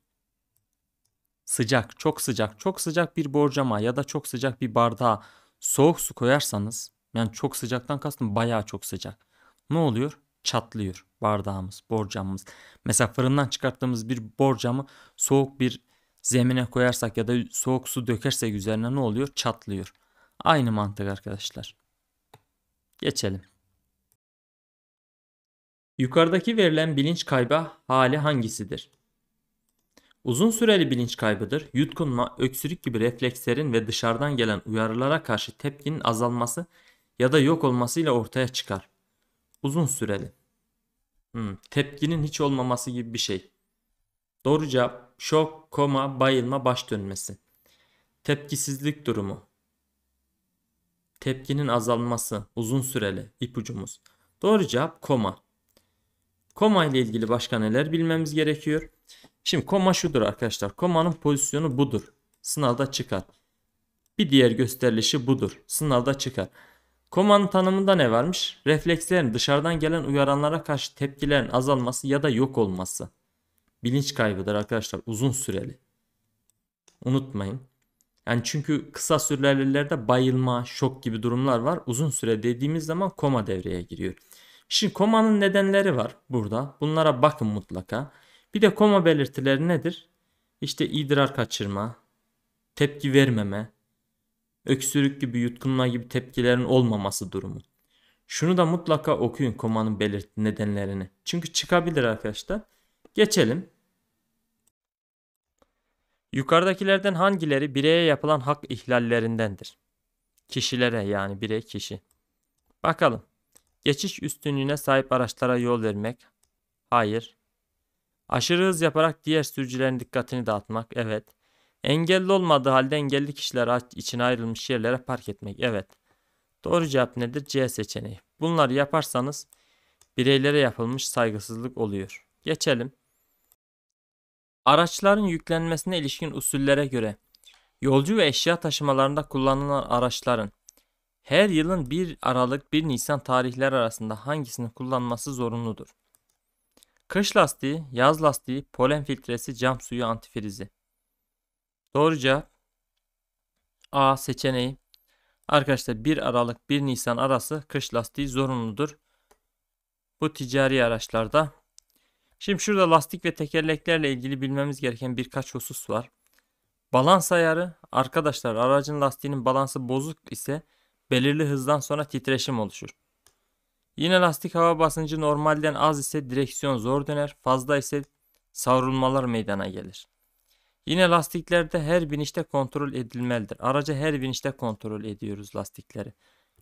Sıcak, çok sıcak, çok sıcak bir borcama ya da çok sıcak bir bardağa soğuk su koyarsanız, yani çok sıcaktan kastım bayağı çok sıcak. Ne oluyor? çatlıyor bardağımız, borcamımız. Mesela fırından çıkarttığımız bir borcamı soğuk bir zemine koyarsak ya da soğuk su dökersek üzerine ne oluyor? Çatlıyor. Aynı mantık arkadaşlar. Geçelim. Yukarıdaki verilen bilinç kaybı hali hangisidir? Uzun süreli bilinç kaybıdır. Yutkunma, öksürük gibi reflekslerin ve dışarıdan gelen uyarılara karşı tepkinin azalması ya da yok olmasıyla ortaya çıkar. Uzun süreli. Hmm, tepkinin hiç olmaması gibi bir şey. Doğru cevap şok, koma, bayılma, baş dönmesi. Tepkisizlik durumu. Tepkinin azalması uzun süreli ipucumuz. Doğru cevap koma. Koma ile ilgili başka neler bilmemiz gerekiyor? Şimdi koma şudur arkadaşlar. Komanın pozisyonu budur. Sınavda çıkar. Bir diğer gösterilişi budur. Sınavda çıkar. Komanın tanımında ne varmış? Reflekslerin dışarıdan gelen uyaranlara karşı tepkilerin azalması ya da yok olması. Bilinç kaybıdır arkadaşlar uzun süreli. Unutmayın. Yani çünkü kısa sürelerde bayılma, şok gibi durumlar var. Uzun süre dediğimiz zaman koma devreye giriyor. Şimdi komanın nedenleri var burada. Bunlara bakın mutlaka. Bir de koma belirtileri nedir? İşte idrar kaçırma, tepki vermeme, öksürük gibi yutkunma gibi tepkilerin olmaması durumu. Şunu da mutlaka okuyun komanın belirtti nedenlerini. Çünkü çıkabilir arkadaşlar. Geçelim. Yukarıdakilerden hangileri bireye yapılan hak ihlallerindendir? Kişilere yani birey kişi. Bakalım. Geçiş üstünlüğüne sahip araçlara yol vermek. Hayır. Aşırı hız yaparak diğer sürücülerin dikkatini dağıtmak. Evet. Engelli olmadığı halde engelli kişiler için ayrılmış yerlere park etmek. Evet. Doğru cevap nedir? C seçeneği. Bunları yaparsanız bireylere yapılmış saygısızlık oluyor. Geçelim. Araçların yüklenmesine ilişkin usullere göre yolcu ve eşya taşımalarında kullanılan araçların her yılın 1 Aralık 1 Nisan tarihler arasında hangisini kullanması zorunludur? Kış lastiği, yaz lastiği, polen filtresi, cam suyu, antifrizi. Doğru cevap A seçeneği. Arkadaşlar 1 Aralık 1 Nisan arası kış lastiği zorunludur. Bu ticari araçlarda. Şimdi şurada lastik ve tekerleklerle ilgili bilmemiz gereken birkaç husus var. Balans ayarı arkadaşlar aracın lastiğinin balansı bozuk ise belirli hızdan sonra titreşim oluşur. Yine lastik hava basıncı normalden az ise direksiyon zor döner, fazla ise savrulmalar meydana gelir. Yine lastiklerde her binişte kontrol edilmelidir. Aracı her binişte kontrol ediyoruz lastikleri.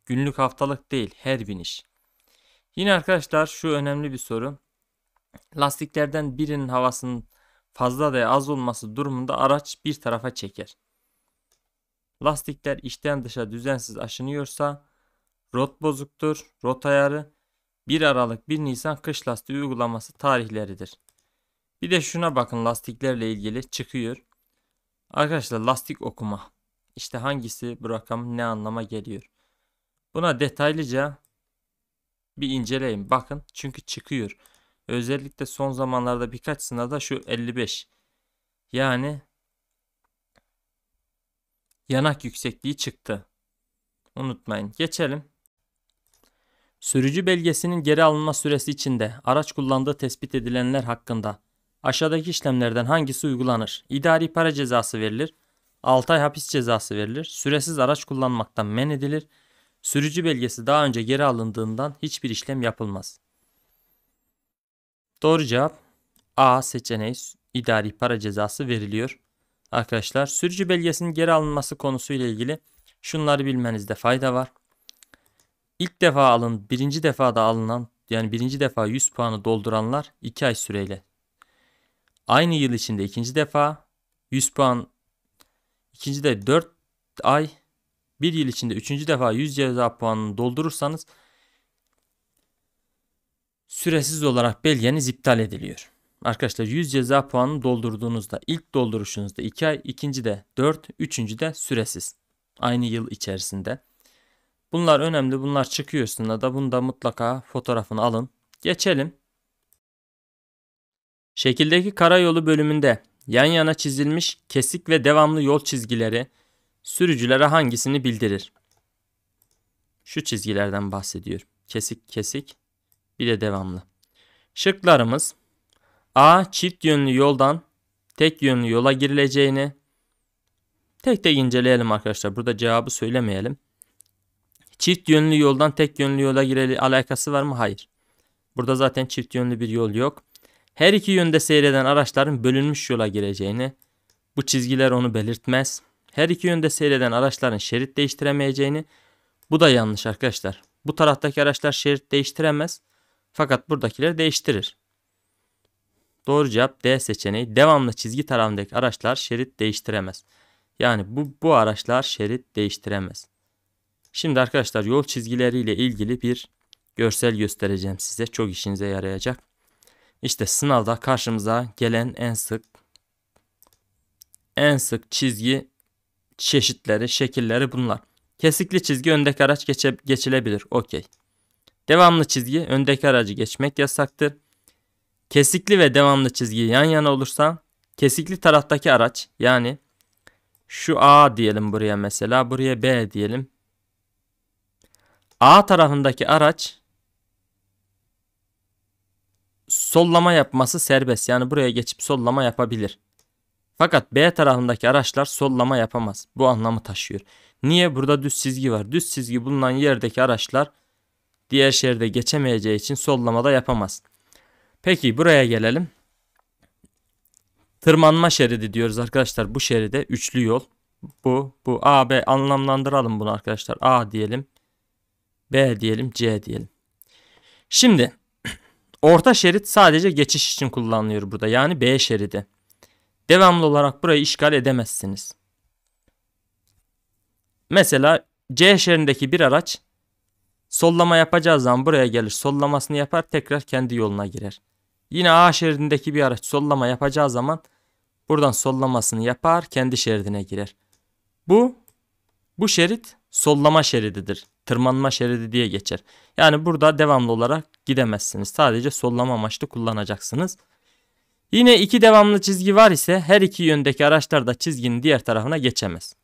Günlük haftalık değil her biniş. Yine arkadaşlar şu önemli bir soru. Lastiklerden birinin havasının fazla veya az olması durumunda araç bir tarafa çeker. Lastikler içten dışa düzensiz aşınıyorsa rot bozuktur, rot ayarı 1 Aralık 1 Nisan kış lastiği uygulaması tarihleridir. Bir de şuna bakın lastiklerle ilgili çıkıyor. Arkadaşlar lastik okuma. İşte hangisi bu rakam ne anlama geliyor. Buna detaylıca bir inceleyin. Bakın çünkü çıkıyor. Özellikle son zamanlarda birkaç sınavda şu 55. Yani yanak yüksekliği çıktı. Unutmayın. Geçelim. Sürücü belgesinin geri alınma süresi içinde araç kullandığı tespit edilenler hakkında Aşağıdaki işlemlerden hangisi uygulanır? İdari para cezası verilir. 6 ay hapis cezası verilir. Süresiz araç kullanmaktan men edilir. Sürücü belgesi daha önce geri alındığından hiçbir işlem yapılmaz. Doğru cevap A seçeneği idari para cezası veriliyor. Arkadaşlar sürücü belgesinin geri alınması konusuyla ilgili şunları bilmenizde fayda var. İlk defa alın, birinci defada alınan yani birinci defa 100 puanı dolduranlar 2 ay süreyle Aynı yıl içinde ikinci defa 100 puan, ikinci de 4 ay, bir yıl içinde üçüncü defa 100 ceza puanını doldurursanız süresiz olarak belgeniz iptal ediliyor. Arkadaşlar 100 ceza puanını doldurduğunuzda ilk dolduruşunuzda 2 ay, ikinci de 4, üçüncü de süresiz. Aynı yıl içerisinde. Bunlar önemli. Bunlar çıkıyorsun da bunu da mutlaka fotoğrafını alın. Geçelim Şekildeki karayolu bölümünde yan yana çizilmiş kesik ve devamlı yol çizgileri sürücülere hangisini bildirir? Şu çizgilerden bahsediyorum. Kesik kesik bir de devamlı. Şıklarımız A. Çift yönlü yoldan tek yönlü yola girileceğini tek tek inceleyelim arkadaşlar. Burada cevabı söylemeyelim. Çift yönlü yoldan tek yönlü yola gireli alakası var mı? Hayır. Burada zaten çift yönlü bir yol yok. Her iki yönde seyreden araçların bölünmüş yola gireceğini, bu çizgiler onu belirtmez. Her iki yönde seyreden araçların şerit değiştiremeyeceğini, bu da yanlış arkadaşlar. Bu taraftaki araçlar şerit değiştiremez fakat buradakiler değiştirir. Doğru cevap D seçeneği. Devamlı çizgi tarafındaki araçlar şerit değiştiremez. Yani bu, bu araçlar şerit değiştiremez. Şimdi arkadaşlar yol çizgileriyle ilgili bir görsel göstereceğim size. Çok işinize yarayacak. İşte sınavda karşımıza gelen en sık en sık çizgi çeşitleri, şekilleri bunlar. Kesikli çizgi öndeki araç geçe, geçilebilir. Okey. Devamlı çizgi öndeki aracı geçmek yasaktır. Kesikli ve devamlı çizgi yan yana olursa kesikli taraftaki araç yani şu A diyelim buraya mesela buraya B diyelim. A tarafındaki araç sollama yapması serbest. Yani buraya geçip sollama yapabilir. Fakat B tarafındaki araçlar sollama yapamaz. Bu anlamı taşıyor. Niye? Burada düz çizgi var. Düz çizgi bulunan yerdeki araçlar diğer şeride geçemeyeceği için sollama da yapamaz. Peki buraya gelelim. Tırmanma şeridi diyoruz arkadaşlar. Bu şeride üçlü yol. Bu, bu A, B anlamlandıralım bunu arkadaşlar. A diyelim. B diyelim, C diyelim. Şimdi Orta şerit sadece geçiş için kullanılıyor burada. Yani B şeridi. Devamlı olarak burayı işgal edemezsiniz. Mesela C şeridindeki bir araç sollama yapacağı zaman buraya gelir. Sollamasını yapar tekrar kendi yoluna girer. Yine A şeridindeki bir araç sollama yapacağı zaman buradan sollamasını yapar kendi şeridine girer. Bu bu şerit sollama şerididir tırmanma şeridi diye geçer. Yani burada devamlı olarak gidemezsiniz. Sadece sollama amaçlı kullanacaksınız. Yine iki devamlı çizgi var ise her iki yöndeki araçlar da çizginin diğer tarafına geçemez.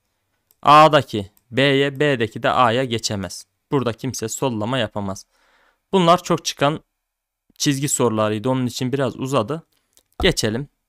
A'daki B'ye, B'deki de A'ya geçemez. Burada kimse sollama yapamaz. Bunlar çok çıkan çizgi sorularıydı. Onun için biraz uzadı. Geçelim.